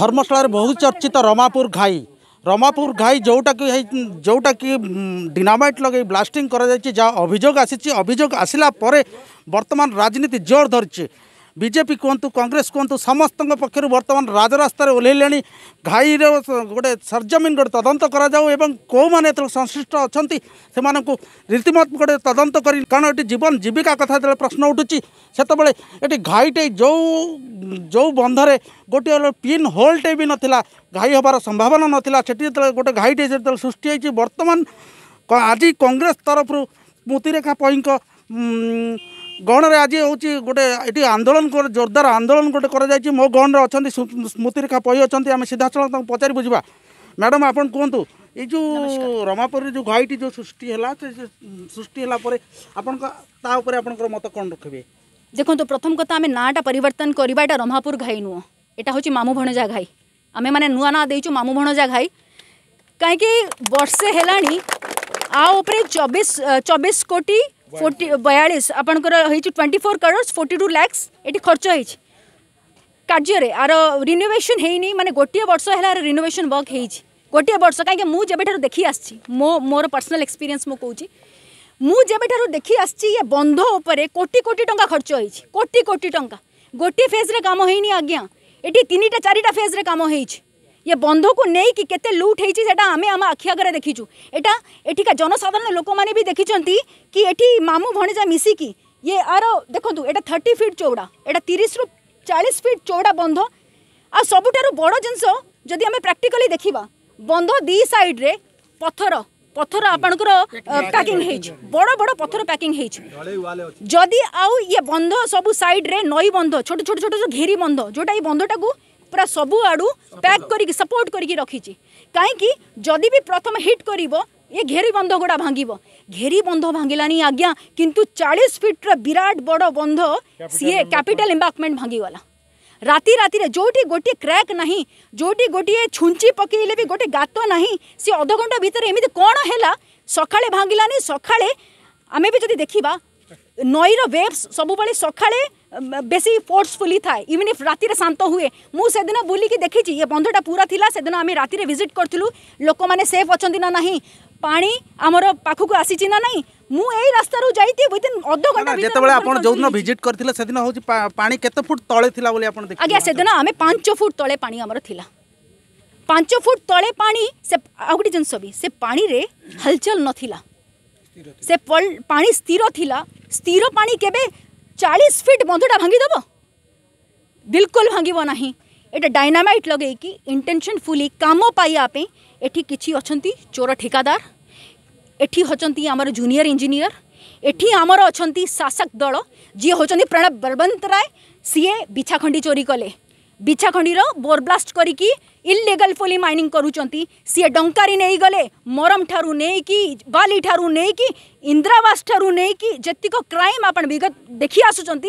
ধর্মশালার বহু চর্চিত রমাপুর ঘাই রমাপুর ঘাই যেটা কি যেটা কি ডিনামাইট লগাই ব্লাষ্টিং করা যা অভিযোগ আসিছে অভিযোগ আসিলা পরে বর্তমান রাজনীতি জোর ধরছে ବିଜେପି କୁହନ୍ତୁ କଂଗ୍ରେସ କୁହନ୍ତୁ ସମସ୍ତଙ୍କ ପକ୍ଷରୁ ବର୍ତ୍ତମାନ ରାଜରାସ୍ତାରେ ଓହ୍ଲାଇଲେଣି ଘାଇର ଗୋଟେ ସରଜମିନ ଗୋଟେ ତଦନ୍ତ କରାଯାଉ ଏବଂ କେଉଁମାନେ ଏଥିରୁ ସଂଶ୍ଳିଷ୍ଟ ଅଛନ୍ତି ସେମାନଙ୍କୁ ରୀତିମତ ଗୋଟେ ତଦନ୍ତ କରି କାରଣ ଏଠି ଜୀବନ ଜୀବିକା କଥା ଯେତେବେଳେ ପ୍ରଶ୍ନ ଉଠୁଛି ସେତେବେଳେ ଏଠି ଘାଇଟେ ଯେଉଁ ଯେଉଁ ବନ୍ଧରେ ଗୋଟିଏ ପିନ୍ ହୋଲ୍ଟେ ବି ନଥିଲା ଘାଇ ହେବାର ସମ୍ଭାବନା ନଥିଲା ସେଠି ଯେତେବେଳେ ଗୋଟେ ଘାଇଟେ ଯେତେବେଳେ ସୃଷ୍ଟି ହୋଇଛି ବର୍ତ୍ତମାନ ଆଜି କଂଗ୍ରେସ ତରଫରୁ ସ୍ମୃତିରେଖା ପଇଙ୍କ ଗହଣରେ ଆଜି ହେଉଛି ଗୋଟେ ଏଠି ଆନ୍ଦୋଳନ ଜୋରଦାର ଆନ୍ଦୋଳନ ଗୋଟେ କରାଯାଇଛି ମୋ ଗହଣରେ ଅଛନ୍ତି ସ୍ମୃତି ରେଖା ପଇ ଅଛନ୍ତି ଆମେ ସିଧାସଳଖ ତାଙ୍କୁ ପଚାରି ବୁଝିବା ମ୍ୟାଡ଼ାମ୍ ଆପଣ କୁହନ୍ତୁ ଏଇ ଯେଉଁ ରମାପୁରରେ ଯେଉଁ ଘାଇଟି ଯେଉଁ ସୃଷ୍ଟି ହେଲା ସେ ସୃଷ୍ଟି ହେଲା ପରେ ଆପଣଙ୍କ ତା ଉପରେ ଆପଣଙ୍କର ମତ କ'ଣ ରଖିବେ ଦେଖନ୍ତୁ ପ୍ରଥମ କଥା ଆମେ ନାଁଟା ପରିବର୍ତ୍ତନ କରିବା ଏଇଟା ରମାପୁର ଘାଇ ନୁହଁ ଏଇଟା ହେଉଛି ମାମୁ ଭଣଜା ଘାଇ ଆମେମାନେ ନୂଆ ନାଁ ଦେଇଛୁ ମାମୁ ଭଣଜା ଘାଇ କାହିଁକି ବର୍ଷେ ହେଲାଣି ଆ ଉପରେ ଚବିଶ ଚବିଶ କୋଟି फोर्टी बयालीस आपंकर ट्वेंटी फोर कर फोर्टी टू लैक्स ये खर्च हो कार्य आर रिनोवेशन होनी मानते गोटे वर्ष है रिनोवेशन वर्क हो गोटे वर्ष कहीं मुझे जब देखी आस मोर पर्सनाल एक्सपीरियंस मुझे मुझे देखी आ बंध कोटि कोटी टाँचा खर्च होटि कोटि टाँचा गोटे फेज्रे कम होनी आज्ञा ये तीन टा चार फेज्रे कम होती ଏ ବନ୍ଧକୁ ନେଇକି କେତେ ଲୁଟ୍ ହେଇଛି ସେଇଟା ଆମେ ଆମ ଆଖି ଆଗରେ ଦେଖିଛୁ ଏଇଟା ଏଠିକା ଜନସାଧାରଣ ଲୋକମାନେ ବି ଦେଖିଛନ୍ତି କି ଏଠି ମାମୁଁ ଭଣଜା ମିଶିକି ଇଏ ଆର ଦେଖନ୍ତୁ ଏଇଟା ଥାର୍ଟି ଫିଟ୍ ଚଉଡ଼ା ଏଇଟା ତିରିଶରୁ ଚାଳିଶ ଫିଟ୍ ଚଉଡ଼ା ବନ୍ଧ ଆଉ ସବୁଠାରୁ ବଡ଼ ଜିନିଷ ଯଦି ଆମେ ପ୍ରାକ୍ଟିକାଲି ଦେଖିବା ବନ୍ଧ ଦୁଇ ସାଇଡ଼୍ରେ ପଥର ପଥର ଆପଣଙ୍କର ପ୍ୟାକିଂ ହେଇଛି ବଡ଼ ବଡ଼ ପଥର ପ୍ୟାକିଂ ହେଇଛି ଯଦି ଆଉ ଇଏ ବନ୍ଧ ସବୁ ସାଇଡ଼୍ରେ ନଈ ବନ୍ଧ ଛୋଟ ଛୋଟ ଛୋଟ ଘେରି ବନ୍ଧ ଯେଉଁଟା ଏଇ ବନ୍ଧଟାକୁ पूरा सबुआड़ू पैक कर सपोर्ट करके रखी कहीं जदि भी प्रथम हिट कर ये घेरी बंध गुड़ा भांग घेरी बंध भांगलानी आज्ञा कितु चालीस फिट्र विराट बड़ बंध सीए कैपिटल एम्बाकमेंट भांगिगला राति राति जो गोटे क्रैक ना जो गोटे छुंची पकड़े भी गोटे गात ना सी अधघंटा भितर एम कौन है सका भांगलानी सका आम भी जब देखा नईर वेब्स सब सका बेसी फोर्सफुली थाए इवन इफ रात शांत हुए मुझसे बुली कि देखी ये बंधटा पूरा थी से दिन आम रात भिजिट करूँ लोक मैंने सेफ अच्छा ना नहीं पानी आमर पाखक आसी ना नहीं मु एई रास्ता रु घंटा जो दिन विजिट करथिले फुट तळे थिला से दिन आमे 5 फुट तळे पानी हमर थिला फुट तळे पानी से आगुडी जन सबी से पानी रे हलचल नथिला स्थिर थिला से पानी स्थिर थिला स्थिर पानी केबे चालीस फिट बंधटा भांगी दबो बिल्कुल भांगी ना यहाँ डायनामाइट लगे कि इंटेनशन फुली कम पाइबापी कि अच्छा चोर ठेकादार एटी अच्छा आमर जूनियर इंजीनियर एटी आमर अच्छा शासक दल जी हूँ प्रणव बलवंतराय राय सीए बिछाखंडी चोरी कले बिछाखंडीर बोरब्लास्ट करी इलिगल फोली माइनिंग करे डंकारी नहीं गले मरम ठारू नहीं कि बाली ठारू नहीं कि इंद्रावास ठारू नहीं कि जितक क्राइम आप देखी आसुच्च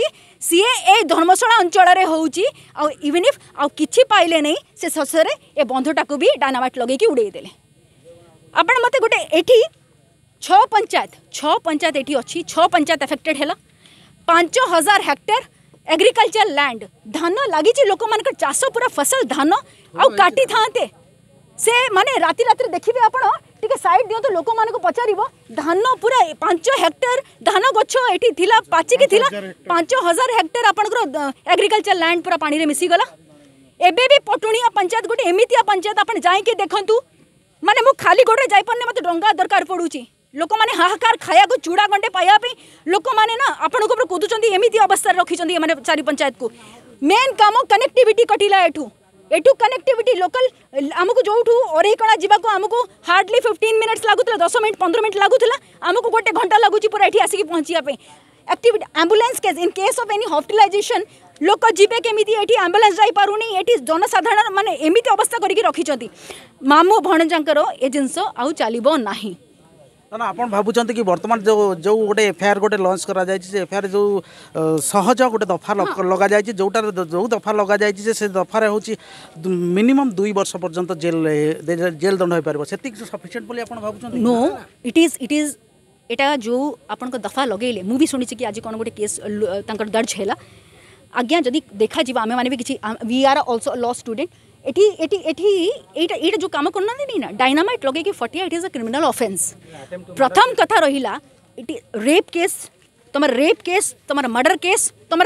सीए ये धर्मशाला अंचल होवेन इफ आउ कि पाइले नहीं से शेषे ए बंधटा को भी डानावाट लगे उड़ेदे आप मत गोटे ये छ पंचायत छ पंचायत ये अच्छी छ पंचायत एफेक्टेड है पांच हजार हेक्टर एग्रीकल्चर लैंड धान लगी लोक मान चाष पूरा फसल धान आटी था से मैंने राति रात देखिए आप सैड दिवत तो लोक मान पचार धान पूरा पांच हेक्टर धान गठी ये पांच हजार हेक्टर आप एग्रिकलचर लैंड पूरा पाने मिसीगला एबे भी पटुणिया पंचायत गोटे एमती पंचायत आप जाए देखु मैंने मुझे खाली गोड़े जापारे मतलब डा दरकार पड़ू लोक मैंने हाहाकार खाया चूड़ा गंडे पाइबापी लोक मैंने ना आपण कूदुं एमती अवस्था रखी चार पंचायत को मेन कम कनेक्टिविट कटिला एटू कनेक्टिविट लोकल आमको जो अरेकड़ा जावाक आमको हार्डली फिफ्टन मिनिट्स लगुला दस मिनट पंद्रह मिनट लगुला आमको गोटे घंटा लगुच पूरा ये आसिक पहुँचापी एक्टिविट ambulance case in case of any hospitalisation लोक जीवे केमी आंबुलांस जापनी ये जनसाधारण मानते एमती अवस्था करके रखिंट मामू भणजा एजेन्स आलो ना ନା ଆପଣ ଭାବୁଛନ୍ତି କି ବର୍ତ୍ତମାନ ଯେଉଁ ଯେଉଁ ଗୋଟେ ଏଫଆଇଆର୍ ଗୋଟେ ଲଞ୍ଚ କରାଯାଇଛି ସେ ଏଫଆଇଆର୍ ଯେଉଁ ସହଜ ଗୋଟେ ଦଫା ଲଗାଯାଇଛି ଯେଉଁଟାରେ ଯେଉଁ ଦଫା ଲଗାଯାଇଛି ଯେ ସେ ଦଫାରେ ହେଉଛି ମିନିମମ୍ ଦୁଇ ବର୍ଷ ପର୍ଯ୍ୟନ୍ତ ଜେଲ୍ ଜେଲ୍ ଦଣ୍ଡ ହୋଇପାରିବ ସେତିକି ସଫିସିଏଣ୍ଟ ବୋଲି ଆପଣ ଭାବୁଛନ୍ତି no it is it is ଏଇଟା ଯେଉଁ ଆପଣଙ୍କ ଦଫା ଲଗେଇଲେ ମୁଁ ବି ଶୁଣିଛି କି ଆଜି କ'ଣ ଗୋଟେ କେସ୍ ତାଙ୍କର ଦର୍ଜ ହେଲା ଆଜ୍ଞା ଯଦି ଦେଖାଯିବ ଆମେମାନେ ବି କିଛି we are also law student जो कम करना এইটা लगे फटिया इट इज अ ডাইনামাইট লগাইকি प्रथम कथा ইজ रेप केस तुम रेप केस तुम मर्डर केस तुम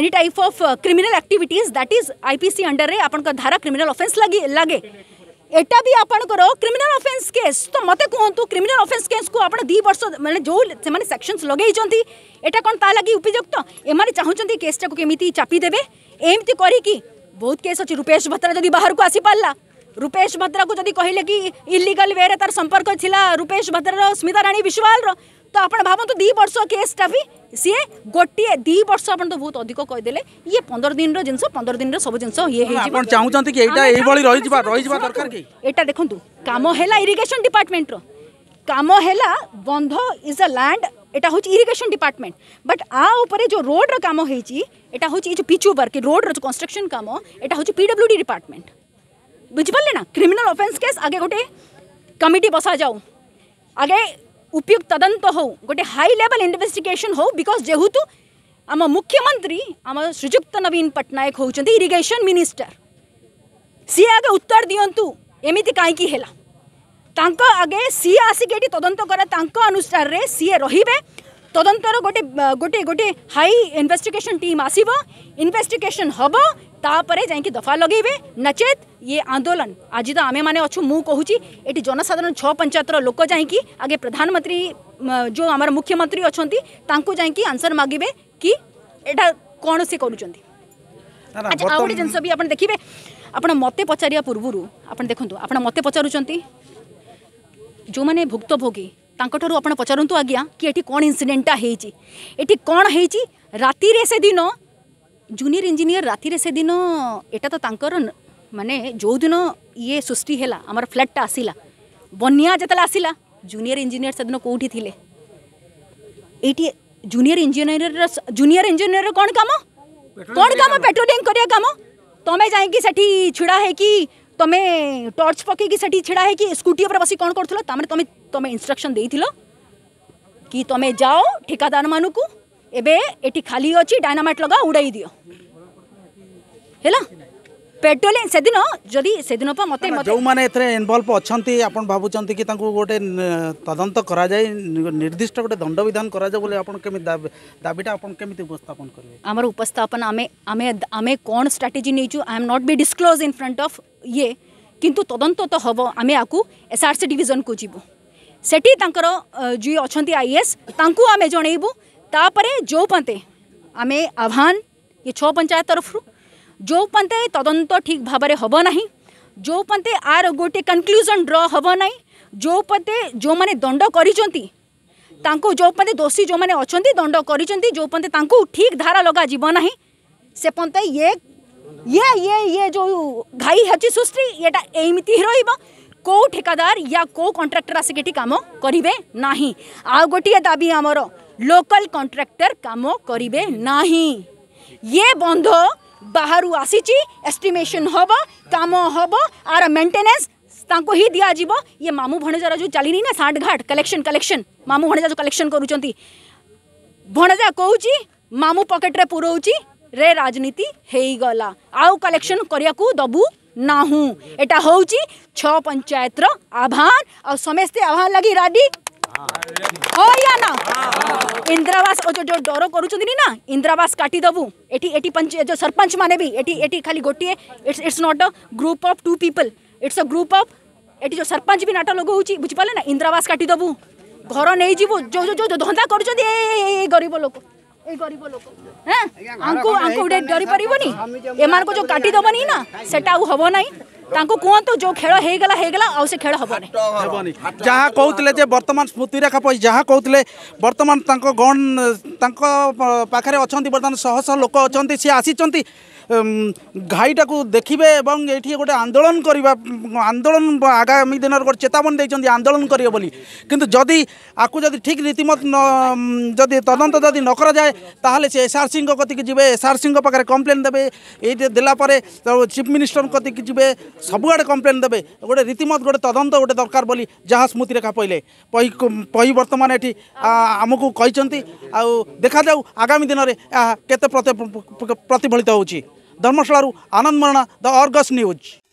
any type of criminal activities that is IPC under रे आपण धारा क्रिमिनल ऑफेंस लगे लगे एटा भी आपणकर क्रिमिनाल अफेन्स केस तो मत कहतु क्रिमिनाल अफेन्स केस को आप दी वर्ष मैंने जो से सेक्शन्स लगे एटा कौन ता लगी उपयुक्त एम चाहूँ केसटा को चापी चापिदेवे एमती करी बहुत केस अच्छे रूपेश भत्रा जदि बाहर को आसी पारा रूपेश भत्रा को जदि कहले इलिगल वे तार संपर्क थिला रूपेश भत्रार स्मिता राणी विश्वाल रो तो आप भावत दी वर्ष केसटा भी सीए गोटे दि वर्ष आप बहुत अधिक कहीदे ये पंदर दिन जिन पंदर दिन सब जिन चाहते कम है इरीगेशन डिपार्टमेंट रम है बंध इज अ लैंड यहाँ हूँ इरीगेशन डिपार्टमेंट बट आ जो रोड राम होता हूँ जो पिचु पर कि रोड रनस्ट्रक्शन कम यहाँ हूँ पिडब्ल्यू डी डिपार्टमेंट बुझिपारे ना क्रिमिनाल अफेन्स केस आगे गोटे कमिटी बसा जाऊ आगे उपयुक्त तदंत हो गए हाई लेवल इनभेस्टिगेसन हो बिकज जेहेतु आम मुख्यमंत्री आम श्रीजुक्त नवीन पट्टनायक होती इरीगेशन मिनिस्टर सी आगे उत्तर दिंतु एमती कहीं आगे सी आसिक तदंत कानुषान सीए रे तदंतर गोटे गोटे गोटे हाई इन्वेस्टिगेशन टीम आसव इन्वेस्टिगेशन हम तापर जा दफा लगे नचे ये आंदोलन आज तो आम मैंने अच्छा मुझे ये जनसाधारण छः पंचायत रोक जाकि आगे प्रधानमंत्री जो आम मुख्यमंत्री अच्छा जाकि आंसर मागे कि यहाँ कौन से कर आ जिन भी आप देखिए आप मत पचार पूर्व आप देखो आप मत पचार ଯେଉଁମାନେ ଭୁକ୍ତଭୋଗୀ ତାଙ୍କଠାରୁ ଆପଣ ପଚାରନ୍ତୁ ଆଜ୍ଞା କି ଏଠି କ'ଣ ଇନ୍ସିଡେଣ୍ଟଟା ହେଇଛି ଏଠି କ'ଣ ହେଇଛି ରାତିରେ ସେଦିନ ଜୁନିୟର ଇଞ୍ଜିନିୟର ରାତିରେ ସେଦିନ ଏଇଟା ତ ତାଙ୍କର ମାନେ ଯେଉଁଦିନ ଇଏ ସୃଷ୍ଟି ହେଲା ଆମର ଫ୍ଲାଟ୍ଟା ଆସିଲା ବନ୍ୟା ଯେତେବେଳେ ଆସିଲା ଜୁନିୟର ଇଞ୍ଜିନିୟର ସେଦିନ କେଉଁଠି ଥିଲେ ଏଇଠି ଜୁନିୟର ଇଞ୍ଜିନିୟରର ଜୁନିୟର ଇଞ୍ଜିନିୟରର କ'ଣ କାମ କ'ଣ କାମ ପେଟ୍ରୋଲିଂ କରିବା କାମ ତମେ ଯାଇକି ସେଠି ଛିଡ଼ା ହେଇକି तुम्हें टर्च पक ढड़ा है कि स्कूटी पर बस कौन कर इनस्ट्रक्शन दे कि तुम्हें जाओ ठिकादार मान को एबे एटी खाली अच्छी डायनामाइट लगा उड़ाई दियो, है ପେଟ୍ରୋଲିଂ ସେଦିନ ଯଦି ସେଦିନ ପା ମୋତେ ଯେଉଁମାନେ ଏଥିରେ ଇନଭଲ୍ଭ ଅଛନ୍ତି ଆପଣ ଭାବୁଛନ୍ତି କି ତାଙ୍କୁ ଗୋଟେ ତଦନ୍ତ କରାଯାଇ ନିର୍ଦ୍ଦିଷ୍ଟ ଗୋଟେ ଦଣ୍ଡବିଧାନ କରାଯାଉ ବୋଲି ଆପଣ କେମିତି ଦାବିଟା ଆପଣ କେମିତି ଉପସ୍ଥାପନ କରିବେ ଆମର ଉପସ୍ଥାପନ ଆମେ ଆମେ ଆମେ କ'ଣ ଷ୍ଟ୍ରାଟେଜି ନେଇଛୁ I am not be disclose in front of ଇଏ କିନ୍ତୁ ତଦନ୍ତ ତ ହେବ ଆମେ ଆକୁ ଏସ୍ଆର୍ସି ଡିଭିଜନକୁ ଯିବୁ ସେଠି ତାଙ୍କର ଯିଏ ଅଛନ୍ତି ଆଇଏଏସ୍ ତାଙ୍କୁ ଆମେ ଜଣେଇବୁ ତାପରେ ଯେଉଁ ପନ୍ତେ ଆମେ ଆହ୍ୱାନ ଇଏ ଛଅ ପଞ୍ଚାୟତ ତରଫରୁ जो पर्यटन तदंत ठीक भाव हम ना जो पर्यटन आर गोटे कनक्लूजन ड्र हम ना जो पर्यटन जो मैंने दंड कर जो पर्यटन दोषी जो मैंने अच्छा दंड कर जो पर्यटन ठीक धारा लग ना से पर्यटन ये ये ये ये जो घाई हूँ सुस्त्री यहाँ एम रो ठेकादार या कौ कंट्राक्टर आसिक कम करे ना आ गोटे दाबी आमर लोकल कंट्राक्टर कम करे ना ये बंध बाहर आसी एस्टिमेशन हम कम हम आर मेन्टेनान्स ताको ही दिया दिजाव ये मामू भणजार जो चली नहीं ना सांडघाट कलेक्शन कलेक्शन मामू भणजा जो कलेक्शन करुँच भणजा कौच मामू पकेट रे रे राजनीति होगला आउ कलेक्शन करिया को दबू ना यहाँ हूँ छ पंचायत आह्वान आ समस्ते आह्वान लगी राडी ହଁ ୟା ନା ଇନ୍ଦିରାବାସ ଯୋଉ ଯୋଉ ଡର କରୁଛନ୍ତି ନା ଇନ୍ଦିରାବାସ କାଟିଦେବୁ ଏଠି ଏଠି ପଞ୍ଚ ଯୋଉ ସରପଞ୍ଚ ମାନେ ବି ଏଠି ଏଠି ଖାଲି ଗୋଟିଏ it's it's not a group of two people it's a group of ଏଠି ଯୋଉ ସରପଞ୍ଚ ବି ନାଟ ଲଗାଉଛି ବୁଝିପାରିଲେ ନା ଇନ୍ଦିରାବାସ କାଟିଦେବୁ ଘର ନେଇଯିବୁ ଯୋଉ ଯୋଉ ଯୋଉ ଧନ୍ଦା କରୁଛନ୍ତି ଏ ଗରିବ ଲୋକ ଏଇ ଗରିବ ଲୋକ ହଁ ଆଙ୍କୁ ଆଙ୍କୁ ଗୋଟେ ଡରି ପାରିବନି ଏମାନଙ୍କୁ ଯୋଉ କାଟିଦେବନି ନା ସେଟା ଆଉ ହବ ନାହିଁ ତାଙ୍କୁ କୁହନ୍ତୁ ଯେଉଁ ଖେଳ ହେଇଗଲା ହେଇଗଲା ଆଉ ସେ ଖେଳ ହେବନି ଯାହା କହୁଥିଲେ ଯେ ବର୍ତ୍ତମାନ ସ୍ମୃତିରେଖା ରେଖା ଯାହା କହୁଥିଲେ ବର୍ତ୍ତମାନ ତାଙ୍କ ଗଣ ତାଙ୍କ ପାଖରେ ଅଛନ୍ତି ବର୍ତ୍ତମାନ ଶହ ଶହ ଲୋକ ଅଛନ୍ତି ସିଏ ଆସିଛନ୍ତି ଘାଇଟାକୁ ଦେଖିବେ ଏବଂ ଏଠି ଗୋଟେ ଆନ୍ଦୋଳନ କରିବା ଆନ୍ଦୋଳନ ଆଗାମୀ ଦିନରେ ଗୋଟେ ଚେତାବନୀ ଦେଇଛନ୍ତି ଆନ୍ଦୋଳନ କରିବେ ବୋଲି କିନ୍ତୁ ଯଦି ଆକୁ ଯଦି ଠିକ୍ ରୀତିମତ ଯଦି ତଦନ୍ତ ଯଦି ନ କରାଯାଏ ତାହେଲେ ସେ ଏସ୍ଆର୍ ସିଂଙ୍କ କତିକି ଯିବେ ଏସ୍ଆର୍ ସିଂଙ୍କ ପାଖରେ କମ୍ପ୍ଲେନ୍ ଦେବେ ଏଇଠି ଦେଲା ପରେ ଚିଫ୍ ମିନିଷ୍ଟରଙ୍କ କତିକି ଯିବେ सबुआ कम्प्लेन दे गए रीतिमत गए तद गए दरली जहाँ स्मृति रेखा पहिले पहि पहि बर्तन एमकु देखाउ आगामी दिन यहाँ केत प्रतिफलित हुन्छ धर्मशाला आनन्द मरना द अर्गस न्यूज